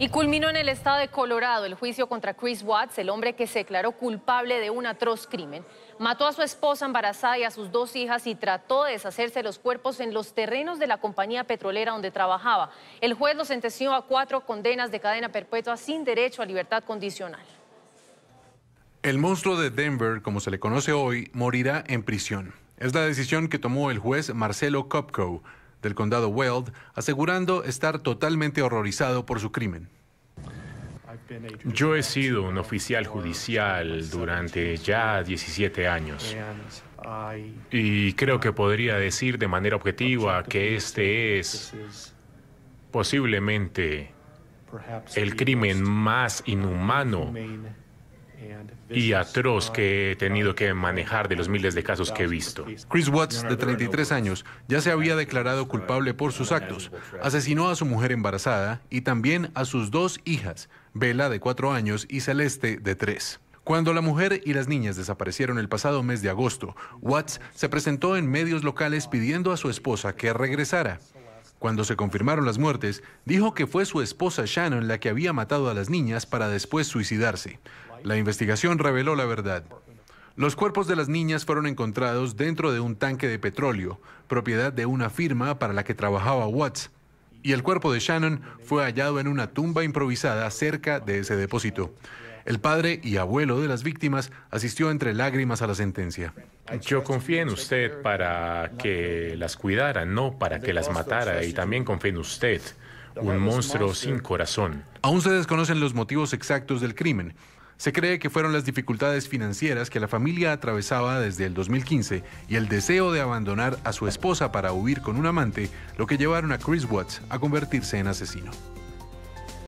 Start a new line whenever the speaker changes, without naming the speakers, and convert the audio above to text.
Y culminó en el estado de Colorado el juicio contra Chris Watts, el hombre que se declaró culpable de un atroz crimen. Mató a su esposa embarazada y a sus dos hijas y trató de deshacerse de los cuerpos en los terrenos de la compañía petrolera donde trabajaba. El juez lo sentenció a cuatro condenas de cadena perpetua sin derecho a libertad condicional.
El monstruo de Denver, como se le conoce hoy, morirá en prisión. Es la decisión que tomó el juez Marcelo Copco del condado Weld, asegurando estar totalmente horrorizado por su crimen. Yo he sido un oficial judicial durante
ya 17 años y creo que podría decir de manera objetiva que este es posiblemente el crimen más inhumano y atroz que he tenido que manejar de los miles de casos que he visto.
Chris Watts, de 33 años, ya se había declarado culpable por sus actos. Asesinó a su mujer embarazada y también a sus dos hijas, Bella, de 4 años, y Celeste, de 3. Cuando la mujer y las niñas desaparecieron el pasado mes de agosto, Watts se presentó en medios locales pidiendo a su esposa que regresara. Cuando se confirmaron las muertes, dijo que fue su esposa Shannon la que había matado a las niñas para después suicidarse. La investigación reveló la verdad. Los cuerpos de las niñas fueron encontrados dentro de un tanque de petróleo, propiedad de una firma para la que trabajaba Watts, y el cuerpo de Shannon fue hallado en una tumba improvisada cerca de ese depósito. El padre y abuelo de las víctimas asistió entre lágrimas a la sentencia.
Yo confié en usted para que las cuidara, no para que las matara, y también confié en usted, un monstruo sin corazón.
Aún se desconocen los motivos exactos del crimen se cree que fueron las dificultades financieras que la familia atravesaba desde el 2015 y el deseo de abandonar a su esposa
para huir con un amante lo que llevaron a Chris Watts a convertirse en asesino.